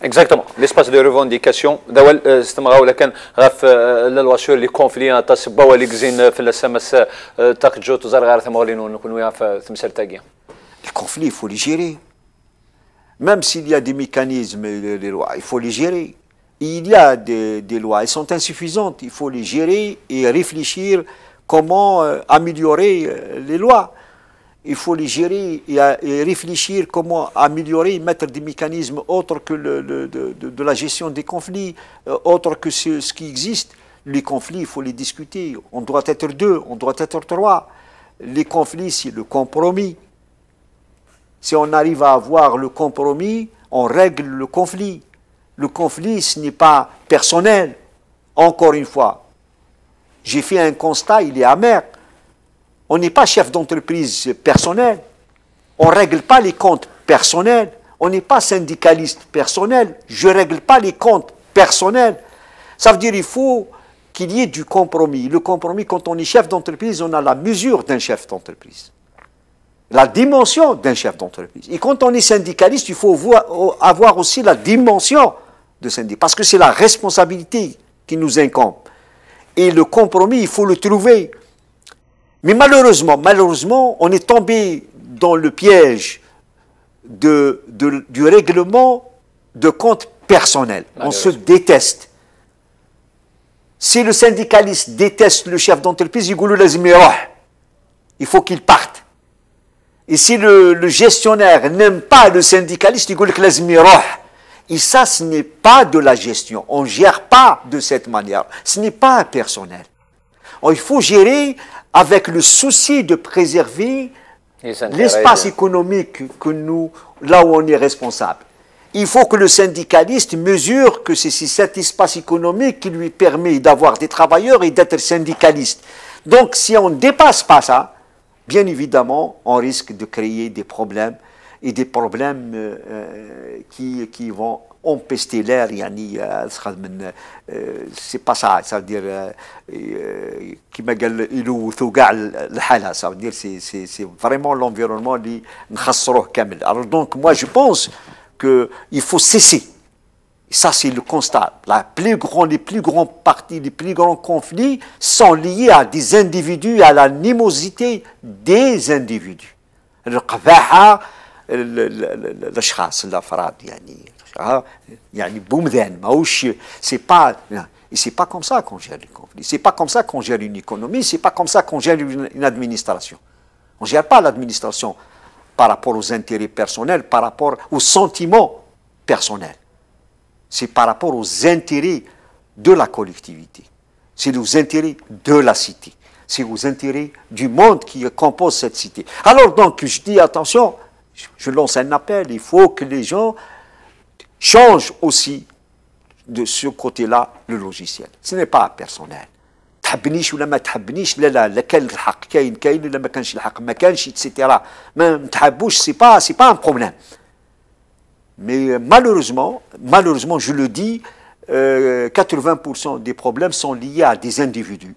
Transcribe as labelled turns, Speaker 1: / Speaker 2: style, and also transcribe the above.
Speaker 1: Exactement. L'espace de revendication. Les conflits, il faut les gérer. Même s'il y a des mécanismes, des euh, lois, il faut les gérer. Il y a des lois, elles sont insuffisantes. Il faut les gérer et réfléchir comment euh, améliorer euh, les lois il faut les gérer et, à, réfléchir comment améliorer, mettre des mécanismes autres que de, la gestion des conflits, euh, autres que ce, ce, qui existe. Les conflits, il faut les discuter. On doit être deux, on doit être trois. Les conflits, c'est le compromis. Si on arrive à avoir le compromis, on règle le conflit. Le conflit, ce n'est pas personnel. Encore une fois, j'ai fait un constat, il est amer. On n'est pas chef d'entreprise personnel. On ne règle pas les comptes personnels. On n'est pas syndicaliste personnel. Je ne règle pas les comptes personnels. Ça veut dire qu'il faut qu'il y ait du compromis. Le compromis, quand on est chef d'entreprise, on a la mesure d'un chef d'entreprise. La dimension d'un chef d'entreprise. Et quand on est syndicaliste, il faut avoir aussi la dimension de syndic. Parce que c'est la responsabilité qui nous incombe. Et le compromis, il faut le trouver. Mais malheureusement, malheureusement, on est tombé dans le piège du règlement de compte personnel. On se déteste. Si le syndicaliste déteste le chef d'entreprise, oh, il faut qu'il parte. Et si le, gestionnaire n'aime pas le syndicaliste, oh, il faut qu'il Et ça, ce n'est pas de la gestion. On ne gère pas de cette manière. Ce n'est pas un personnel. Oh, il faut gérer avec le souci de préserver l'espace économique que nous, là où on est responsable. Il faut que le syndicaliste mesure que c'est cet espace économique qui lui permet d'avoir des travailleurs et d'être syndicaliste. Donc si on ne dépasse pas ça, bien évidemment, on risque de créer des problèmes et des problèmes euh, euh, qui, qui vont on l'air, ja ni euh, euh, c'est pas ça ça veut dire vraiment l'environnement Alors donc, moi je pense que il faut cesser. Ça, c'est le constat. La plus grande, les plus grands parties, les plus grands conflits sont liés à des individus, à l'animosité des individus. Le à le la ah, il y a ماهوش سي با Et c'est pas comme ça qu'on gère les conflits. C'est pas comme ça qu'on gère une économie. C'est pas comme ça qu'on gère une, administration. On gère pas l'administration par rapport aux intérêts personnels, par rapport aux sentiments personnels. C'est par rapport aux intérêts de la collectivité. C'est aux intérêts de la cité. C'est aux intérêts du monde qui compose cette cité. Alors donc, je dis attention, je lance un appel. Il faut que les gens Change aussi de ce côté-là le logiciel. Ce n'est pas personnel. Tu n'as pas de problème, tu n'as pas de problème, tu n'as pas de problème, tu n'as pas de problème, tu n'as pas de problème, tu n'as pas etc. Mais tu n'as pas c'est pas un problème. Mais euh, malheureusement, malheureusement je le dis, 80% euh, des problèmes sont liés à des individus.